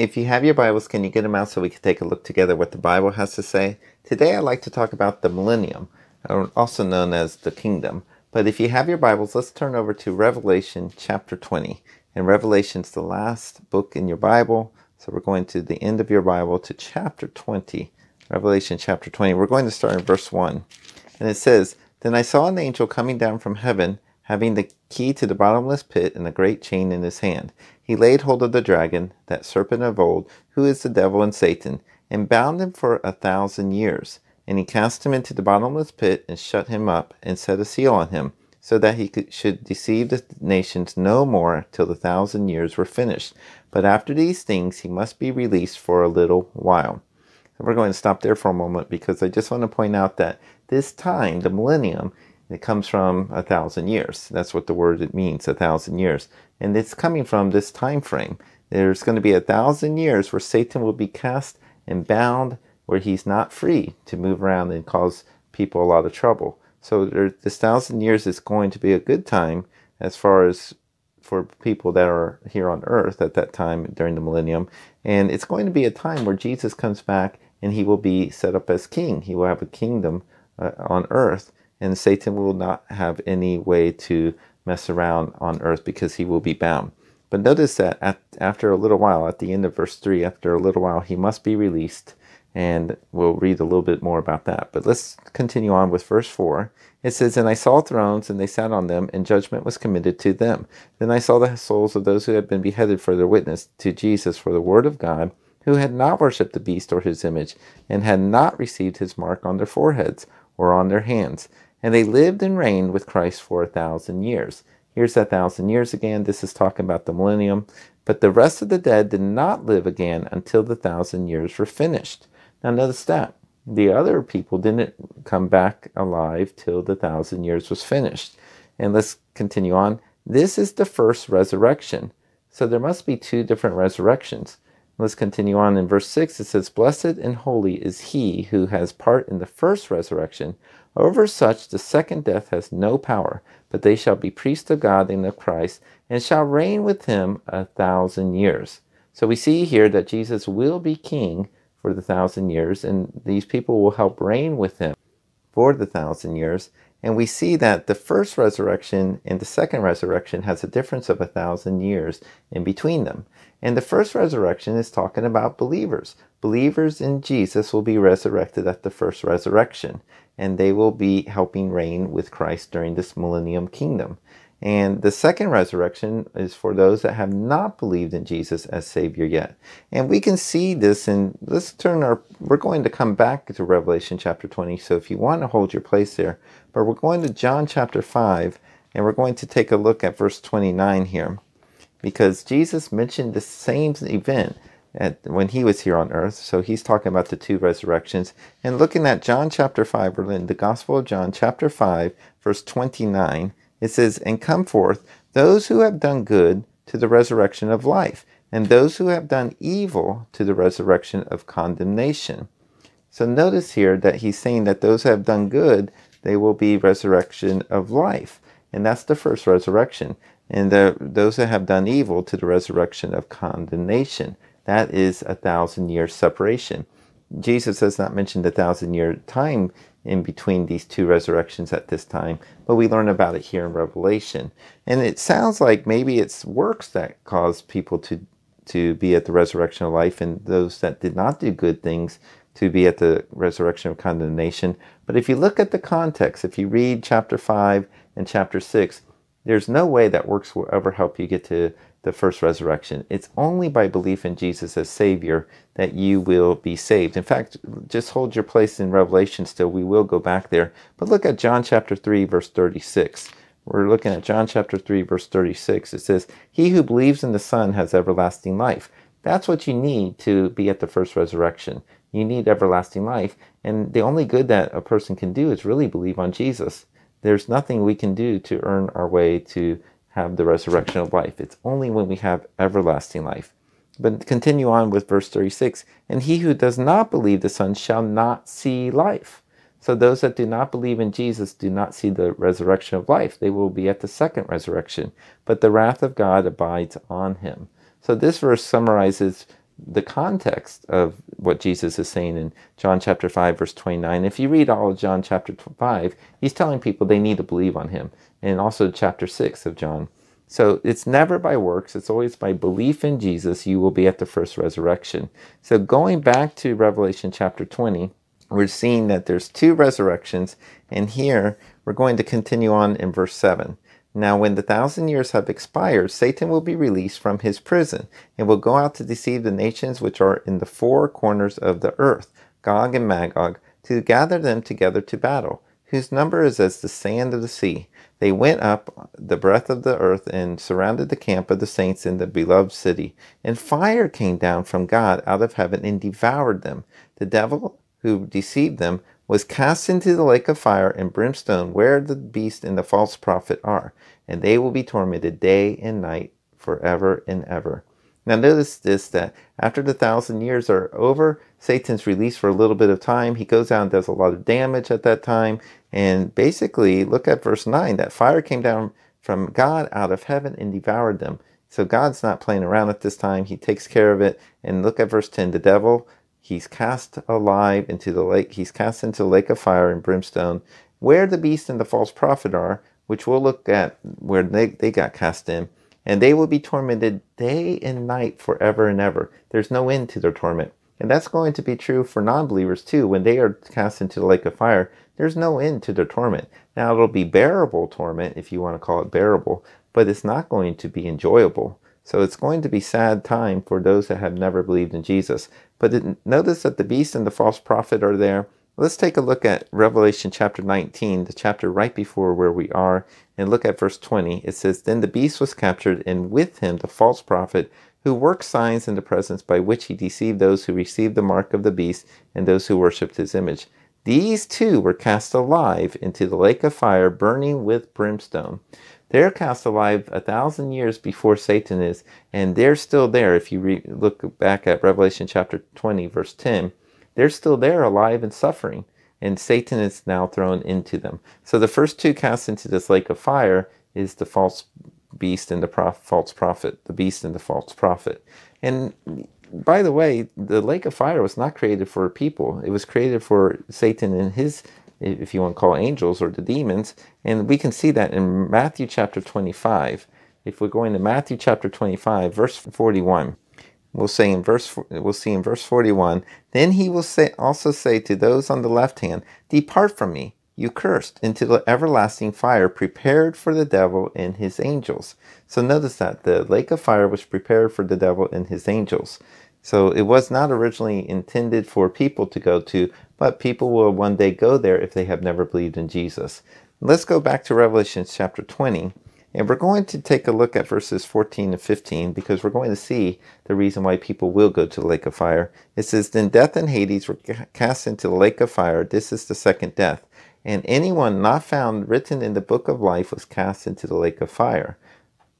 If you have your Bibles, can you get them out so we can take a look together what the Bible has to say? Today I'd like to talk about the millennium, uh, also known as the kingdom. But if you have your Bibles, let's turn over to Revelation chapter 20. And Revelation's the last book in your Bible. So we're going to the end of your Bible to chapter 20. Revelation chapter 20. We're going to start in verse 1. And it says, Then I saw an angel coming down from heaven having the key to the bottomless pit and a great chain in his hand. He laid hold of the dragon, that serpent of old, who is the devil and Satan, and bound him for a thousand years. And he cast him into the bottomless pit, and shut him up, and set a seal on him, so that he could, should deceive the nations no more till the thousand years were finished. But after these things he must be released for a little while. we're going to stop there for a moment because I just want to point out that this time, the millennium, it comes from a thousand years. That's what the word it means, a thousand years. And it's coming from this time frame. There's going to be a thousand years where Satan will be cast and bound, where he's not free to move around and cause people a lot of trouble. So there, this thousand years is going to be a good time as far as for people that are here on earth at that time during the millennium. And it's going to be a time where Jesus comes back and he will be set up as king. He will have a kingdom uh, on earth and Satan will not have any way to mess around on earth because he will be bound. But notice that at, after a little while, at the end of verse 3, after a little while, he must be released. And we'll read a little bit more about that. But let's continue on with verse 4. It says, And I saw thrones, and they sat on them, and judgment was committed to them. Then I saw the souls of those who had been beheaded for their witness to Jesus for the word of God, who had not worshipped the beast or his image, and had not received his mark on their foreheads or on their hands. And they lived and reigned with Christ for a thousand years. Here's a thousand years again. This is talking about the millennium. But the rest of the dead did not live again until the thousand years were finished. Now, notice that the other people didn't come back alive till the thousand years was finished. And let's continue on. This is the first resurrection. So there must be two different resurrections. Let's continue on in verse 6. It says, Blessed and holy is he who has part in the first resurrection. Over such the second death has no power, but they shall be priests of God in the Christ, and shall reign with him a thousand years. So we see here that Jesus will be king for the thousand years, and these people will help reign with him for the thousand years. And we see that the first resurrection and the second resurrection has a difference of a thousand years in between them. And the first resurrection is talking about believers. Believers in Jesus will be resurrected at the first resurrection and they will be helping reign with Christ during this millennium kingdom. And the second resurrection is for those that have not believed in Jesus as Savior yet. And we can see this and let's turn our, we're going to come back to Revelation chapter 20. So if you want to hold your place there, but we're going to John chapter 5 and we're going to take a look at verse 29 here because Jesus mentioned the same event at, when he was here on earth. So he's talking about the two resurrections. And looking at John chapter 5, or in the Gospel of John chapter 5, verse 29, it says, And come forth those who have done good to the resurrection of life, and those who have done evil to the resurrection of condemnation. So notice here that he's saying that those who have done good, they will be resurrection of life. And that's the first resurrection. And the, those that have done evil to the resurrection of condemnation. That is a thousand year separation. Jesus has not mentioned a thousand year time in between these two resurrections at this time, but we learn about it here in Revelation. And it sounds like maybe it's works that caused people to to be at the resurrection of life and those that did not do good things to be at the resurrection of condemnation. But if you look at the context, if you read chapter 5 and chapter 6, there's no way that works will ever help you get to the first resurrection. It's only by belief in Jesus as Savior that you will be saved. In fact, just hold your place in Revelation still. We will go back there. But look at John chapter 3, verse 36. We're looking at John chapter 3, verse 36. It says, He who believes in the Son has everlasting life. That's what you need to be at the first resurrection. You need everlasting life. And the only good that a person can do is really believe on Jesus. There's nothing we can do to earn our way to have the resurrection of life. It's only when we have everlasting life. But continue on with verse 36 And he who does not believe the Son shall not see life. So those that do not believe in Jesus do not see the resurrection of life. They will be at the second resurrection, but the wrath of God abides on him. So this verse summarizes the context of what Jesus is saying in John chapter 5, verse 29. If you read all of John chapter 5, he's telling people they need to believe on him, and also chapter 6 of John. So it's never by works, it's always by belief in Jesus you will be at the first resurrection. So going back to Revelation chapter 20, we're seeing that there's two resurrections, and here we're going to continue on in verse 7. Now, when the thousand years have expired, Satan will be released from his prison and will go out to deceive the nations which are in the four corners of the earth, Gog and Magog, to gather them together to battle, whose number is as the sand of the sea. They went up the breadth of the earth and surrounded the camp of the saints in the beloved city. And fire came down from God out of heaven and devoured them. The devil who deceived them was cast into the lake of fire and brimstone where the beast and the false prophet are, and they will be tormented day and night forever and ever. Now notice this that after the thousand years are over, Satan's released for a little bit of time. He goes out and does a lot of damage at that time. And basically, look at verse 9 that fire came down from God out of heaven and devoured them. So God's not playing around at this time. He takes care of it. And look at verse 10 the devil He's cast alive into the lake. He's cast into the lake of fire and brimstone, where the beast and the false prophet are, which we'll look at where they, they got cast in. And they will be tormented day and night forever and ever. There's no end to their torment. And that's going to be true for non believers too. When they are cast into the lake of fire, there's no end to their torment. Now, it'll be bearable torment, if you want to call it bearable, but it's not going to be enjoyable. So it's going to be sad time for those that have never believed in Jesus. But it, notice that the beast and the false prophet are there. Let's take a look at Revelation chapter 19, the chapter right before where we are, and look at verse 20. It says, Then the beast was captured, and with him the false prophet, who worked signs in the presence by which he deceived those who received the mark of the beast and those who worshipped his image. These two were cast alive into the lake of fire, burning with brimstone. They're cast alive a thousand years before Satan is, and they're still there. If you re- look back at Revelation chapter 20, verse 10, they're still there, alive and suffering, and Satan is now thrown into them. So the first two cast into this lake of fire is the false beast and the prof- false prophet, the beast and the false prophet. And by the way, the lake of fire was not created for people. It was created for Satan and his if you want to call angels or the demons. And we can see that in Matthew chapter 25. If we're going to Matthew chapter 25, verse 41, we'll say in verse we'll see in verse 41, then he will say also say to those on the left hand, Depart from me, you cursed, into the everlasting fire prepared for the devil and his angels. So notice that the lake of fire was prepared for the devil and his angels. So it was not originally intended for people to go to, but people will one day go there if they have never believed in Jesus. Let's go back to Revelation chapter 20, and we're going to take a look at verses 14 and 15 because we're going to see the reason why people will go to the lake of fire. It says, Then death and Hades were cast into the lake of fire. This is the second death. And anyone not found written in the book of life was cast into the lake of fire.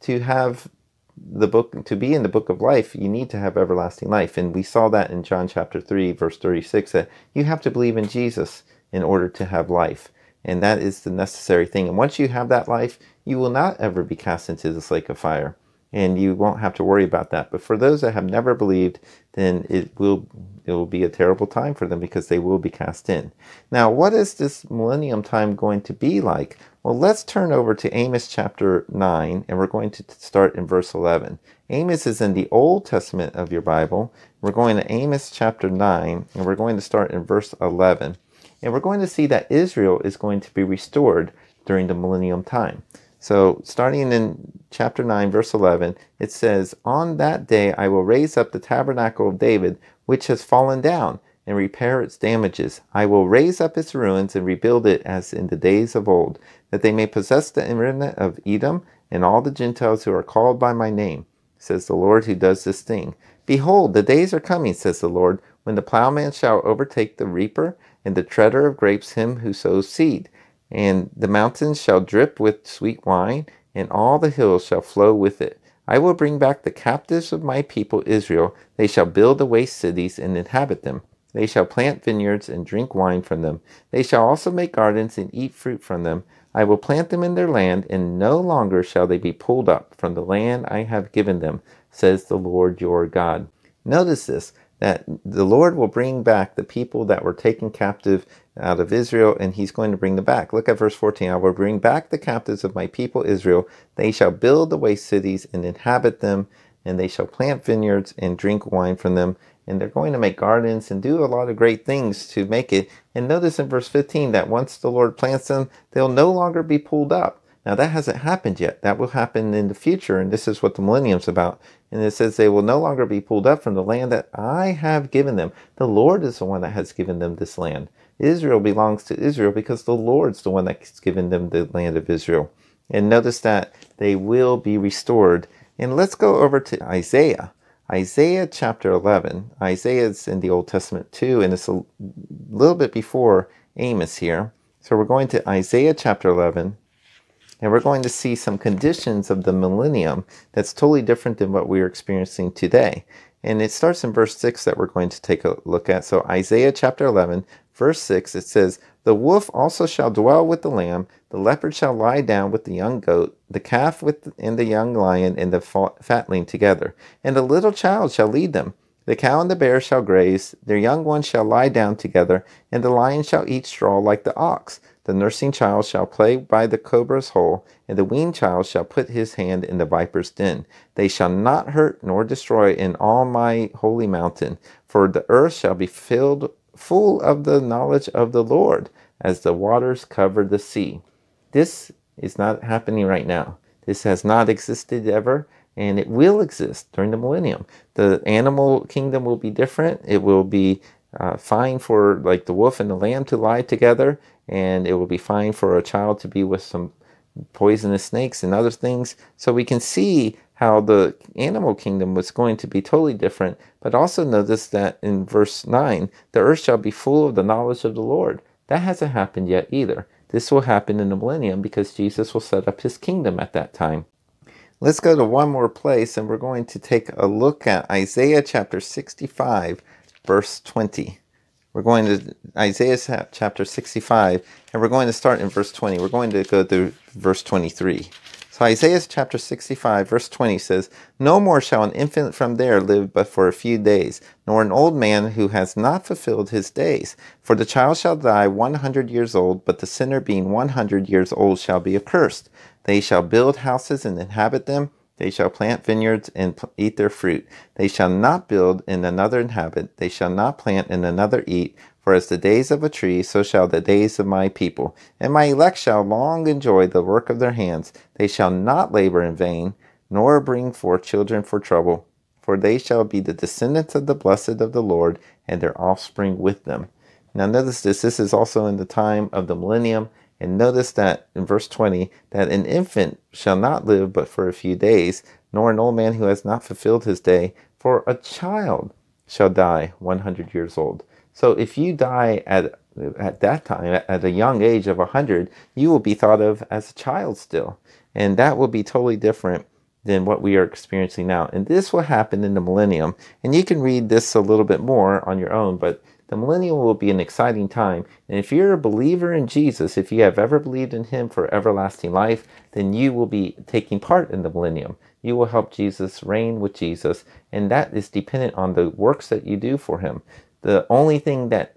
To have the book to be in the book of life you need to have everlasting life and we saw that in john chapter 3 verse 36 that you have to believe in jesus in order to have life and that is the necessary thing and once you have that life you will not ever be cast into this lake of fire and you won't have to worry about that but for those that have never believed then it will it will be a terrible time for them because they will be cast in now what is this millennium time going to be like well, let's turn over to Amos chapter 9, and we're going to start in verse 11. Amos is in the Old Testament of your Bible. We're going to Amos chapter 9, and we're going to start in verse 11. And we're going to see that Israel is going to be restored during the millennium time. So, starting in chapter 9, verse 11, it says, On that day I will raise up the tabernacle of David, which has fallen down, and repair its damages. I will raise up its ruins and rebuild it as in the days of old, that they may possess the remnant of Edom and all the Gentiles who are called by my name, says the Lord who does this thing. Behold, the days are coming, says the Lord, when the plowman shall overtake the reaper, and the treader of grapes him who sows seed. And the mountains shall drip with sweet wine, and all the hills shall flow with it. I will bring back the captives of my people Israel. They shall build the waste cities and inhabit them. They shall plant vineyards and drink wine from them. They shall also make gardens and eat fruit from them. I will plant them in their land, and no longer shall they be pulled up from the land I have given them, says the Lord your God. Notice this that the Lord will bring back the people that were taken captive out of Israel, and he's going to bring them back. Look at verse 14. I will bring back the captives of my people Israel. They shall build the waste cities and inhabit them, and they shall plant vineyards and drink wine from them and they're going to make gardens and do a lot of great things to make it. And notice in verse 15 that once the Lord plants them, they'll no longer be pulled up. Now that hasn't happened yet. That will happen in the future, and this is what the millennium's about. And it says they will no longer be pulled up from the land that I have given them. The Lord is the one that has given them this land. Israel belongs to Israel because the Lord's the one that's given them the land of Israel. And notice that they will be restored. And let's go over to Isaiah Isaiah chapter 11, Isaiah is in the Old Testament too, and it's a little bit before Amos here. So we're going to Isaiah chapter 11, and we're going to see some conditions of the millennium that's totally different than what we're experiencing today. And it starts in verse 6 that we're going to take a look at. So Isaiah chapter 11, Verse 6 it says, The wolf also shall dwell with the lamb, the leopard shall lie down with the young goat, the calf with the, and the young lion and the fatling together, and a little child shall lead them. The cow and the bear shall graze, their young ones shall lie down together, and the lion shall eat straw like the ox. The nursing child shall play by the cobra's hole, and the weaned child shall put his hand in the viper's den. They shall not hurt nor destroy in all my holy mountain, for the earth shall be filled full of the knowledge of the Lord as the waters cover the sea. This is not happening right now. This has not existed ever, and it will exist during the millennium. The animal kingdom will be different. It will be uh, fine for like the wolf and the lamb to lie together, and it will be fine for a child to be with some poisonous snakes and other things. So we can see how the animal kingdom was going to be totally different, but also notice that in verse 9, the earth shall be full of the knowledge of the Lord. That hasn't happened yet either. This will happen in the millennium because Jesus will set up his kingdom at that time. Let's go to one more place and we're going to take a look at Isaiah chapter 65, verse 20. We're going to Isaiah chapter 65 and we're going to start in verse 20. We're going to go through verse 23. So Isaiah chapter 65, verse 20 says, No more shall an infant from there live but for a few days, nor an old man who has not fulfilled his days. For the child shall die 100 years old, but the sinner being 100 years old shall be accursed. They shall build houses and inhabit them. They shall plant vineyards and eat their fruit. They shall not build and another inhabit. They shall not plant and another eat. For as the days of a tree, so shall the days of my people. And my elect shall long enjoy the work of their hands. They shall not labor in vain, nor bring forth children for trouble. For they shall be the descendants of the blessed of the Lord, and their offspring with them. Now notice this, this is also in the time of the millennium. And notice that in verse 20, that an infant shall not live but for a few days, nor an old man who has not fulfilled his day, for a child shall die 100 years old. So if you die at at that time, at a young age of 100, you will be thought of as a child still. And that will be totally different than what we are experiencing now. And this will happen in the millennium. And you can read this a little bit more on your own, but the millennium will be an exciting time. And if you're a believer in Jesus, if you have ever believed in him for everlasting life, then you will be taking part in the millennium. You will help Jesus reign with Jesus, and that is dependent on the works that you do for him the only thing that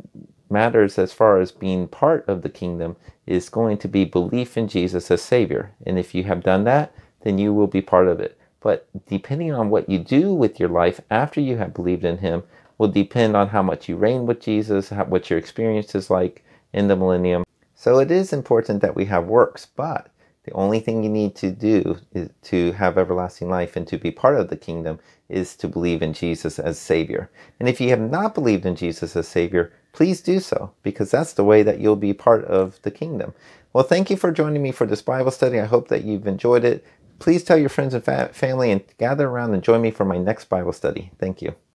matters as far as being part of the kingdom is going to be belief in Jesus as Savior. And if you have done that, then you will be part of it. But depending on what you do with your life after you have believed in Him, will depend on how much you reign with Jesus, how, what your experience is like in the millennium. So it is important that we have works, but the only thing you need to do is to have everlasting life and to be part of the kingdom is to believe in Jesus as Savior. And if you have not believed in Jesus as Savior, please do so because that's the way that you'll be part of the kingdom. Well, thank you for joining me for this Bible study. I hope that you've enjoyed it. Please tell your friends and fa family and gather around and join me for my next Bible study. Thank you.